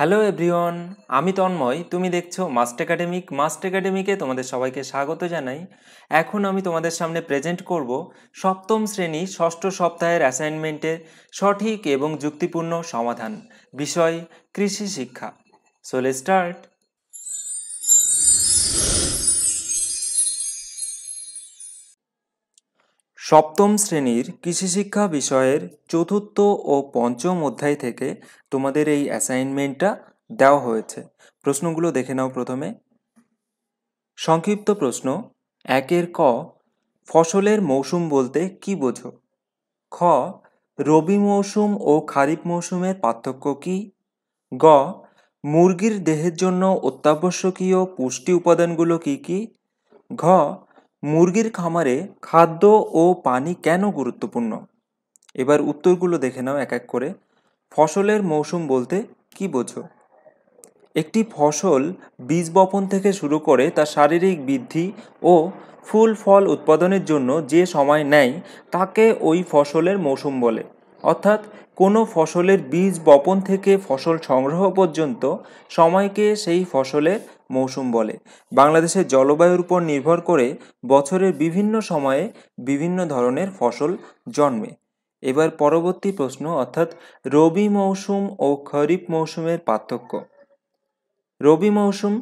hello everyone আমি তন্ময় তুমি দেখছো মাস্ট একাডেমিক মাস্ট একাডেমিকে তোমাদের সবাইকে স্বাগত জানাই এখন আমি তোমাদের সামনে প্রেজেন্ট করব সপ্তম শ্রেণী ষষ্ঠ সপ্তাহের অ্যাসাইনমেন্টের সঠিক এবং যুক্তিপূর্ণ সমাধান বিষয় কৃষি শিক্ষা সো স্টার্ট সপ্তম শ্রেণীর কৃষিশিক্ষা বিষয়ের চতুর্থ ও পঞ্চম অধ্যায় থেকে তোমাদের এই অ্যাসাইনমেন্টটা দেওয়া হয়েছে প্রশ্নগুলো দেখে নাও প্রথমে সংক্ষিপ্ত প্রশ্ন একের ক ফসলের মৌসুম বলতে কি বোঝো খ রবি মৌসুম ও খারিফ মৌসুমের পার্থক্য কি গ মুরগির দেহের জন্য অত্যাবশ্যকীয় পুষ্টি উপাদানগুলো কি কি ঘ মুরগির খামারে খাদ্য ও পানি কেন গুরুত্বপূর্ণ এবার উত্তরগুলো দেখে নাও এক এক করে ফসলের মৌসুম বলতে কি বোঝো একটি ফসল বীজ বপন থেকে শুরু করে তার শারীরিক বৃদ্ধি ও ফুল ফল উৎপাদনের জন্য যে সময় নেয় তাকে ওই ফসলের মৌসুম বলে অর্থাৎ কোনো ফসলের বীজ বপন থেকে ফসল সংগ্রহ পর্যন্ত সময়কে সেই ফসলের মৌসুম বলে বাংলাদেশের জলবায়ুর উপর নির্ভর করে বছরের বিভিন্ন সময়ে বিভিন্ন ধরনের ফসল জন্মে এবার পরবর্তী প্রশ্ন অর্থাৎ রবি মৌসুম ও খরিফ মৌসুমের পার্থক্য রবি মৌসুম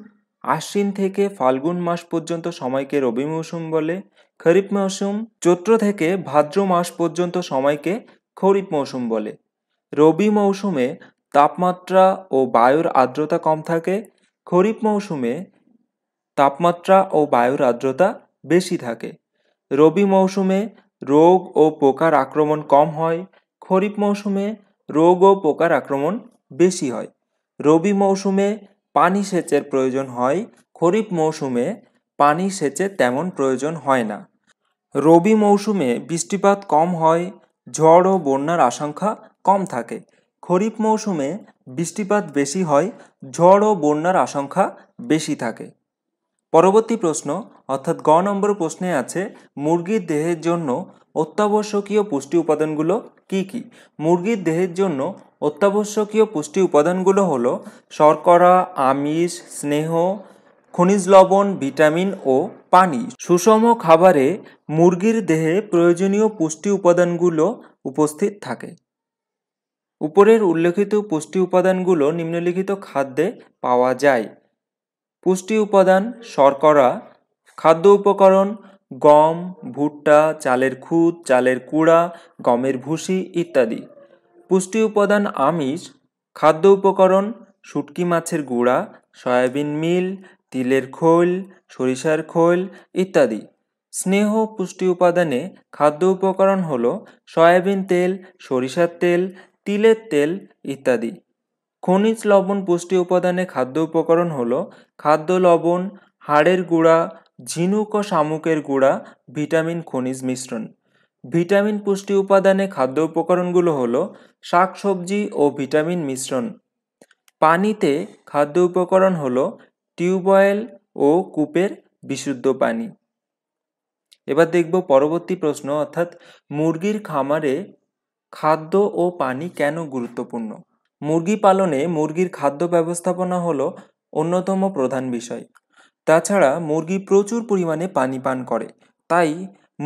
আশ্বিন থেকে ফাল্গুন মাস পর্যন্ত সময়কে রবি মৌসুম বলে খরিফ মৌসুম চৈত্র থেকে ভাদ্র মাস পর্যন্ত সময়কে খরিফ মৌসুম বলে রবি মৌসুমে তাপমাত্রা ও বায়ুর আর্দ্রতা কম থাকে খরিফ মৌসুমে তাপমাত্রা ও বায়ুর আর্দ্রতা বেশি থাকে রবি মৌসুমে রোগ ও পোকার আক্রমণ কম হয় খরিফ মৌসুমে রোগ ও পোকার আক্রমণ বেশি হয় রবি মৌসুমে পানি সেচের প্রয়োজন হয় খরিফ মৌসুমে পানি সেচের তেমন প্রয়োজন হয় না রবি মৌসুমে বৃষ্টিপাত কম হয় ঝড় ও বন্যার আশঙ্কা কম থাকে খরিফ মৌসুমে বৃষ্টিপাত বেশি হয় ঝড় ও বন্যার আশঙ্কা বেশি থাকে পরবর্তী প্রশ্ন অর্থাৎ গ নম্বর প্রশ্নে আছে মুরগির দেহের জন্য অত্যাবশ্যকীয় পুষ্টি উপাদানগুলো কি কি মুরগির দেহের জন্য অত্যাবশ্যকীয় পুষ্টি উপাদানগুলো হলো শর্করা আমিষ স্নেহ খনিজ লবণ ভিটামিন ও পানি সুষম খাবারে মুরগির দেহে প্রয়োজনীয় পুষ্টি উপাদানগুলো উপস্থিত থাকে উপরের উল্লেখিত পুষ্টি উপাদানগুলো নিম্নলিখিত খাদ্যে পাওয়া যায় পুষ্টি উপাদান শর্করা খাদ্য উপকরণ গম ভুট্টা চালের খুদ চালের কুড়া গমের ভুসি ইত্যাদি পুষ্টি উপাদান আমিষ খাদ্য উপকরণ শুটকি মাছের গুঁড়া সয়াবিন মিল তিলের খোল সরিষার খোল ইত্যাদি স্নেহ পুষ্টি উপাদানে খাদ্য উপকরণ হল সয়াবিন তেল সরিষার তেল তিলের তেল ইত্যাদি খনিজ লবণ পুষ্টি উপাদানে খাদ্য উপকরণ হল খাদ্য লবণ হাড়ের গুঁড়া ঝিনুক ও শামুকের গুঁড়া ভিটামিন খনিজ মিশ্রণ ভিটামিন পুষ্টি উপাদানে খাদ্য উপকরণগুলো হল শাকসবজি ও ভিটামিন মিশ্রণ পানিতে খাদ্য উপকরণ হল টিউবওয়েল ও কূপের বিশুদ্ধ পানি এবার দেখব পরবর্তী প্রশ্ন অর্থাৎ মুরগির খামারে খাদ্য ও পানি কেন গুরুত্বপূর্ণ মুরগি পালনে মুরগির খাদ্য ব্যবস্থাপনা হল অন্যতম প্রধান বিষয় তাছাড়া মুরগি প্রচুর পরিমাণে পানি পান করে তাই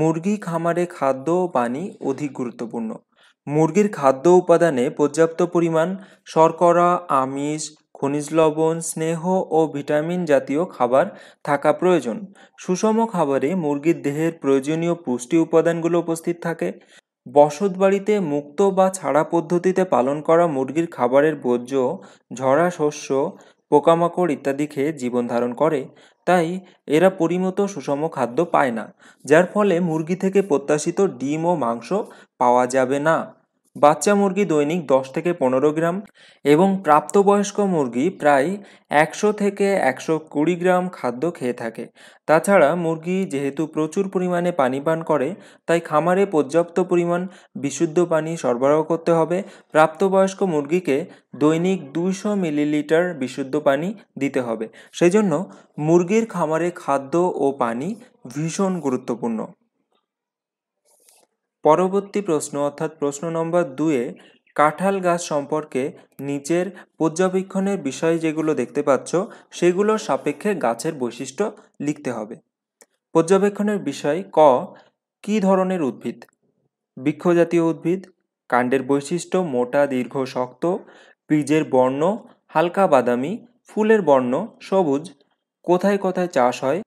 মুরগি খামারে খাদ্য ও পানি অধিক গুরুত্বপূর্ণ মুরগির খাদ্য উপাদানে পর্যাপ্ত পরিমাণ শর্করা আমিষ খনিজ লবণ স্নেহ ও ভিটামিন জাতীয় খাবার থাকা প্রয়োজন সুষম খাবারে মুরগির দেহের প্রয়োজনীয় পুষ্টি উপাদানগুলো উপস্থিত থাকে বসতবাড়িতে মুক্ত বা ছাড়া পদ্ধতিতে পালন করা মুরগির খাবারের বর্জ্য ঝরা শস্য পোকামাকড় ইত্যাদি খেয়ে জীবন ধারণ করে তাই এরা পরিমত সুষম খাদ্য পায় না যার ফলে মুরগি থেকে প্রত্যাশিত ডিম ও মাংস পাওয়া যাবে না বাচ্চা মুরগি দৈনিক দশ থেকে পনেরো গ্রাম এবং প্রাপ্তবয়স্ক মুরগি প্রায় একশো থেকে একশো কুড়ি গ্রাম খাদ্য খেয়ে থাকে তাছাড়া মুরগি যেহেতু প্রচুর পরিমাণে পানি পান করে তাই খামারে পর্যাপ্ত পরিমাণ বিশুদ্ধ পানি সরবরাহ করতে হবে প্রাপ্তবয়স্ক মুরগিকে দৈনিক দুইশো মিলিলিটার বিশুদ্ধ পানি দিতে হবে সেজন্য মুরগির খামারে খাদ্য ও পানি ভীষণ গুরুত্বপূর্ণ পরবর্তী প্রশ্ন অর্থাৎ প্রশ্ন নম্বর দুয়ে কাঁঠাল গাছ সম্পর্কে নিচের পর্যবেক্ষণের বিষয় যেগুলো দেখতে পাচ্ছ সেগুলোর সাপেক্ষে গাছের বৈশিষ্ট্য লিখতে হবে পর্যবেক্ষণের বিষয় ক কি ধরনের উদ্ভিদ বৃক্ষজাতীয় উদ্ভিদ কাণ্ডের বৈশিষ্ট্য মোটা দীর্ঘ শক্ত বীজের বর্ণ হালকা বাদামি ফুলের বর্ণ সবুজ কোথায় কোথায় চাষ হয়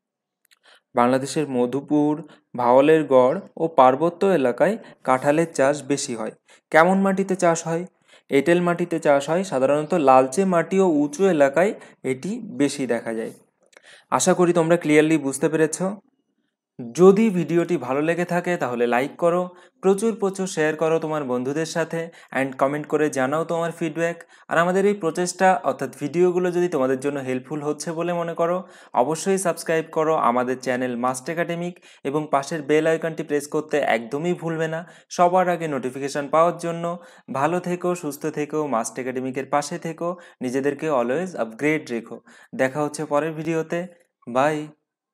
বাংলাদেশের মধুপুর ভাওয়ালের গড় ও পার্বত্য এলাকায় কাঁঠালের চাষ বেশি হয় কেমন মাটিতে চাষ হয় এঁটেল মাটিতে চাষ হয় সাধারণত লালচে মাটি ও উঁচু এলাকায় এটি বেশি দেখা যায় আশা করি তোমরা ক্লিয়ারলি বুঝতে পেরেছো যদি ভিডিওটি ভালো লেগে থাকে তাহলে লাইক করো প্রচুর প্রচুর শেয়ার করো তোমার বন্ধুদের সাথে অ্যান্ড কমেন্ট করে জানাও তোমার ফিডব্যাক আর আমাদের এই প্রচেষ্টা অর্থাৎ ভিডিওগুলো যদি তোমাদের জন্য হেল্পফুল হচ্ছে বলে মনে করো অবশ্যই সাবস্ক্রাইব করো আমাদের চ্যানেল মাস্ট একাডেমিক এবং পাশের বেল আইকনটি প্রেস করতে একদমই ভুলবে না সবার আগে নোটিফিকেশান পাওয়ার জন্য ভালো থেকো সুস্থ থেকো মাস্ট একাডেমিকের পাশে থেকো নিজেদেরকে অলওয়েজ আপগ্রেড রেখো দেখা হচ্ছে পরের ভিডিওতে বাই